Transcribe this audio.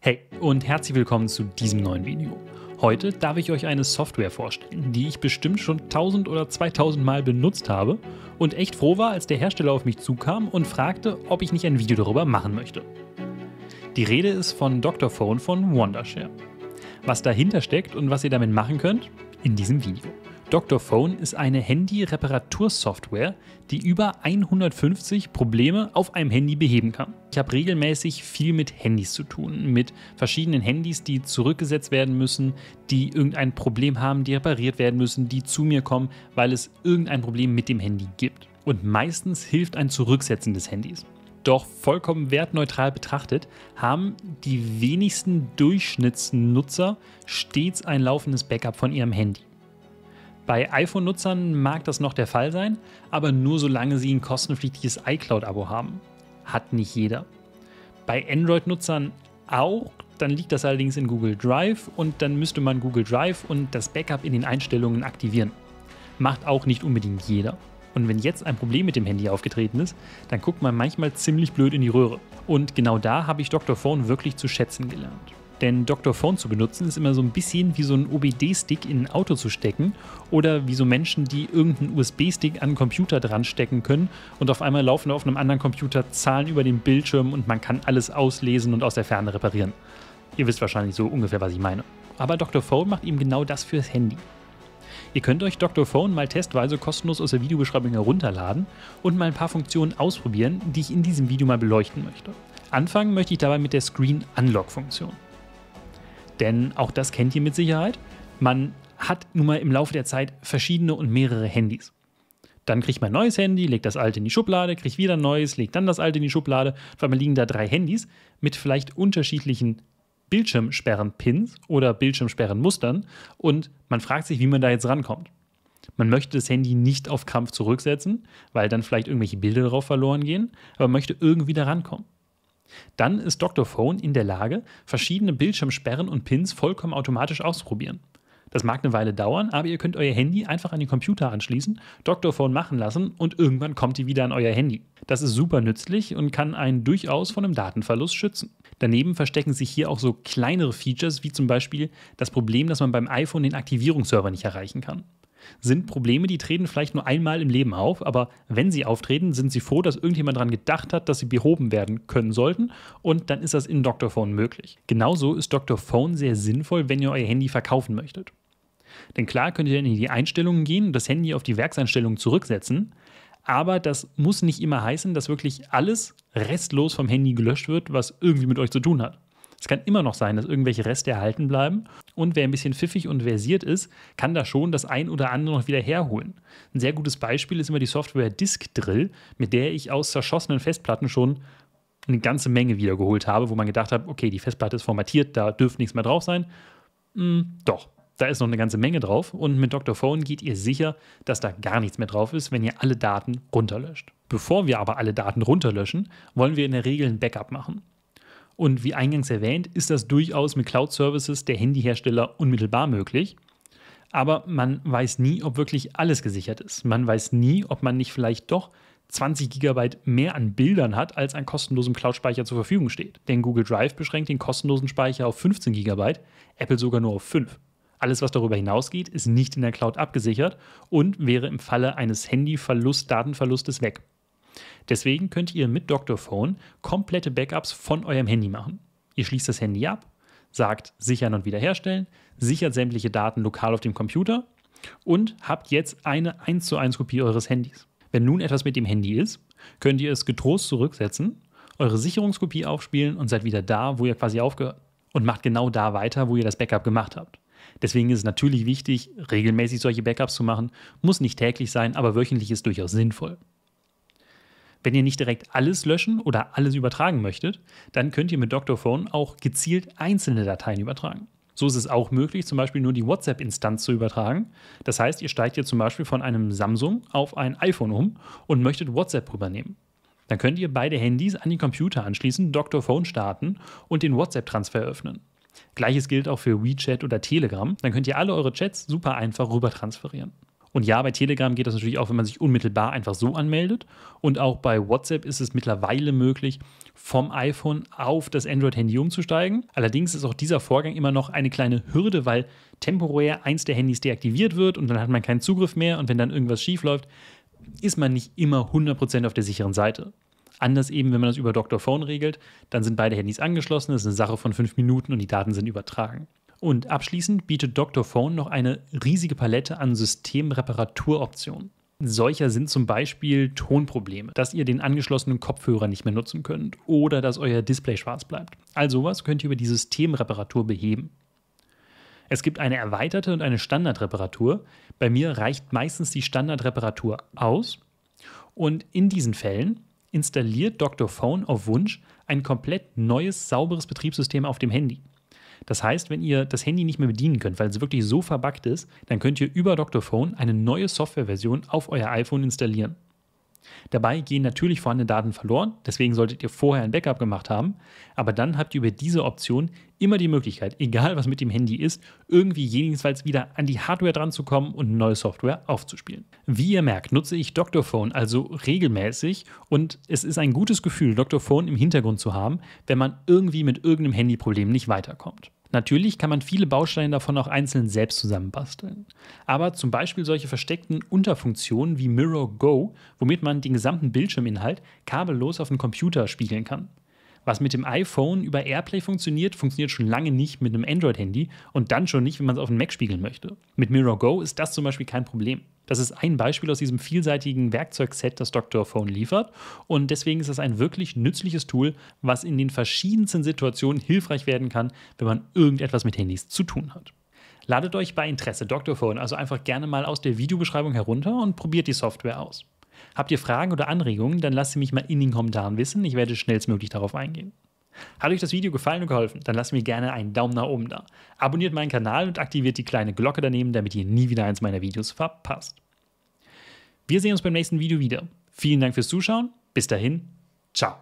Hey und herzlich willkommen zu diesem neuen Video. Heute darf ich euch eine Software vorstellen, die ich bestimmt schon 1000 oder 2000 Mal benutzt habe und echt froh war, als der Hersteller auf mich zukam und fragte, ob ich nicht ein Video darüber machen möchte. Die Rede ist von Dr. Phone von Wondershare. Was dahinter steckt und was ihr damit machen könnt, in diesem Video. Dr. Phone ist eine Handy-Reparatursoftware, die über 150 Probleme auf einem Handy beheben kann. Ich habe regelmäßig viel mit Handys zu tun, mit verschiedenen Handys, die zurückgesetzt werden müssen, die irgendein Problem haben, die repariert werden müssen, die zu mir kommen, weil es irgendein Problem mit dem Handy gibt. Und meistens hilft ein Zurücksetzen des Handys. Doch vollkommen wertneutral betrachtet haben die wenigsten Durchschnittsnutzer stets ein laufendes Backup von ihrem Handy. Bei iPhone-Nutzern mag das noch der Fall sein, aber nur solange sie ein kostenpflichtiges iCloud-Abo haben. Hat nicht jeder. Bei Android-Nutzern auch, dann liegt das allerdings in Google Drive und dann müsste man Google Drive und das Backup in den Einstellungen aktivieren. Macht auch nicht unbedingt jeder. Und wenn jetzt ein Problem mit dem Handy aufgetreten ist, dann guckt man manchmal ziemlich blöd in die Röhre. Und genau da habe ich Dr. Phone wirklich zu schätzen gelernt. Denn Dr. Phone zu benutzen ist immer so ein bisschen wie so ein OBD-Stick in ein Auto zu stecken oder wie so Menschen, die irgendeinen USB-Stick an einen Computer dran stecken können und auf einmal laufen auf einem anderen Computer Zahlen über den Bildschirm und man kann alles auslesen und aus der Ferne reparieren. Ihr wisst wahrscheinlich so ungefähr, was ich meine. Aber Dr. Phone macht eben genau das fürs Handy. Ihr könnt euch Dr. Phone mal testweise kostenlos aus der Videobeschreibung herunterladen und mal ein paar Funktionen ausprobieren, die ich in diesem Video mal beleuchten möchte. Anfangen möchte ich dabei mit der Screen Unlock Funktion. Denn auch das kennt ihr mit Sicherheit. Man hat nun mal im Laufe der Zeit verschiedene und mehrere Handys. Dann kriegt man ein neues Handy, legt das alte in die Schublade, kriegt wieder ein neues, legt dann das alte in die Schublade. Auf einmal liegen da drei Handys mit vielleicht unterschiedlichen Bildschirmsperren-Pins oder Bildschirmsperren-Mustern und man fragt sich, wie man da jetzt rankommt. Man möchte das Handy nicht auf Krampf zurücksetzen, weil dann vielleicht irgendwelche Bilder darauf verloren gehen, aber man möchte irgendwie da rankommen. Dann ist Dr. Phone in der Lage, verschiedene Bildschirmsperren und Pins vollkommen automatisch auszuprobieren. Das mag eine Weile dauern, aber ihr könnt euer Handy einfach an den Computer anschließen, Dr. Phone machen lassen und irgendwann kommt die wieder an euer Handy. Das ist super nützlich und kann einen durchaus von einem Datenverlust schützen. Daneben verstecken sich hier auch so kleinere Features, wie zum Beispiel das Problem, dass man beim iPhone den Aktivierungsserver nicht erreichen kann sind Probleme, die treten vielleicht nur einmal im Leben auf, aber wenn sie auftreten, sind sie froh, dass irgendjemand daran gedacht hat, dass sie behoben werden können sollten und dann ist das in Dr. Phone möglich. Genauso ist Dr. Phone sehr sinnvoll, wenn ihr euer Handy verkaufen möchtet. Denn klar könnt ihr in die Einstellungen gehen und das Handy auf die Werkseinstellungen zurücksetzen, aber das muss nicht immer heißen, dass wirklich alles restlos vom Handy gelöscht wird, was irgendwie mit euch zu tun hat. Es kann immer noch sein, dass irgendwelche Reste erhalten bleiben. Und wer ein bisschen pfiffig und versiert ist, kann da schon das ein oder andere noch wieder herholen. Ein sehr gutes Beispiel ist immer die Software Disk Drill, mit der ich aus zerschossenen Festplatten schon eine ganze Menge wiedergeholt habe, wo man gedacht hat, okay, die Festplatte ist formatiert, da dürfte nichts mehr drauf sein. Hm, doch, da ist noch eine ganze Menge drauf und mit Dr. Phone geht ihr sicher, dass da gar nichts mehr drauf ist, wenn ihr alle Daten runterlöscht. Bevor wir aber alle Daten runterlöschen, wollen wir in der Regel ein Backup machen. Und wie eingangs erwähnt, ist das durchaus mit Cloud-Services der Handyhersteller unmittelbar möglich. Aber man weiß nie, ob wirklich alles gesichert ist. Man weiß nie, ob man nicht vielleicht doch 20 GB mehr an Bildern hat, als an kostenlosem Cloud-Speicher zur Verfügung steht. Denn Google Drive beschränkt den kostenlosen Speicher auf 15 GB, Apple sogar nur auf 5. Alles, was darüber hinausgeht, ist nicht in der Cloud abgesichert und wäre im Falle eines Handyverlust, Datenverlustes weg. Deswegen könnt ihr mit Dr. Phone komplette Backups von eurem Handy machen. Ihr schließt das Handy ab, sagt sichern und wiederherstellen, sichert sämtliche Daten lokal auf dem Computer und habt jetzt eine 1 zu 1 Kopie eures Handys. Wenn nun etwas mit dem Handy ist, könnt ihr es getrost zurücksetzen, eure Sicherungskopie aufspielen und seid wieder da, wo ihr quasi aufgehört und macht genau da weiter, wo ihr das Backup gemacht habt. Deswegen ist es natürlich wichtig, regelmäßig solche Backups zu machen, muss nicht täglich sein, aber wöchentlich ist durchaus sinnvoll. Wenn ihr nicht direkt alles löschen oder alles übertragen möchtet, dann könnt ihr mit Doctorphone auch gezielt einzelne Dateien übertragen. So ist es auch möglich, zum Beispiel nur die WhatsApp-Instanz zu übertragen. Das heißt, ihr steigt hier zum Beispiel von einem Samsung auf ein iPhone um und möchtet WhatsApp rübernehmen. Dann könnt ihr beide Handys an den Computer anschließen, Dr. Phone starten und den WhatsApp-Transfer öffnen. Gleiches gilt auch für WeChat oder Telegram. Dann könnt ihr alle eure Chats super einfach rüber transferieren. Und ja, bei Telegram geht das natürlich auch, wenn man sich unmittelbar einfach so anmeldet. Und auch bei WhatsApp ist es mittlerweile möglich, vom iPhone auf das Android-Handy umzusteigen. Allerdings ist auch dieser Vorgang immer noch eine kleine Hürde, weil temporär eins der Handys deaktiviert wird und dann hat man keinen Zugriff mehr. Und wenn dann irgendwas schiefläuft, ist man nicht immer 100% auf der sicheren Seite. Anders eben, wenn man das über Dr. Phone regelt, dann sind beide Handys angeschlossen, das ist eine Sache von fünf Minuten und die Daten sind übertragen. Und abschließend bietet Dr. Phone noch eine riesige Palette an Systemreparaturoptionen. Solcher sind zum Beispiel Tonprobleme, dass ihr den angeschlossenen Kopfhörer nicht mehr nutzen könnt oder dass euer Display schwarz bleibt. All sowas könnt ihr über die Systemreparatur beheben. Es gibt eine erweiterte und eine Standardreparatur. Bei mir reicht meistens die Standardreparatur aus. Und in diesen Fällen installiert Dr. Phone auf Wunsch ein komplett neues, sauberes Betriebssystem auf dem Handy. Das heißt, wenn ihr das Handy nicht mehr bedienen könnt, weil es wirklich so verbuggt ist, dann könnt ihr über Dr. Phone eine neue Softwareversion auf euer iPhone installieren. Dabei gehen natürlich vorhandene Daten verloren, deswegen solltet ihr vorher ein Backup gemacht haben, aber dann habt ihr über diese Option immer die Möglichkeit, egal was mit dem Handy ist, irgendwie jedenfalls wieder an die Hardware dran zu kommen und neue Software aufzuspielen. Wie ihr merkt, nutze ich Dr. Phone also regelmäßig und es ist ein gutes Gefühl, Dr. Phone im Hintergrund zu haben, wenn man irgendwie mit irgendeinem Handyproblem nicht weiterkommt. Natürlich kann man viele Bausteine davon auch einzeln selbst zusammenbasteln. Aber zum Beispiel solche versteckten Unterfunktionen wie Mirror Go, womit man den gesamten Bildschirminhalt kabellos auf den Computer spiegeln kann was mit dem iPhone über AirPlay funktioniert, funktioniert schon lange nicht mit einem Android-Handy und dann schon nicht, wenn man es auf einen Mac spiegeln möchte. Mit Mirror Go ist das zum Beispiel kein Problem. Das ist ein Beispiel aus diesem vielseitigen Werkzeugset, das Dr. Phone liefert. Und deswegen ist das ein wirklich nützliches Tool, was in den verschiedensten Situationen hilfreich werden kann, wenn man irgendetwas mit Handys zu tun hat. Ladet euch bei Interesse Dr. Phone also einfach gerne mal aus der Videobeschreibung herunter und probiert die Software aus. Habt ihr Fragen oder Anregungen, dann lasst sie mich mal in den Kommentaren wissen. Ich werde schnellstmöglich darauf eingehen. Hat euch das Video gefallen und geholfen, dann lasst mir gerne einen Daumen nach oben da. Abonniert meinen Kanal und aktiviert die kleine Glocke daneben, damit ihr nie wieder eins meiner Videos verpasst. Wir sehen uns beim nächsten Video wieder. Vielen Dank fürs Zuschauen. Bis dahin, ciao.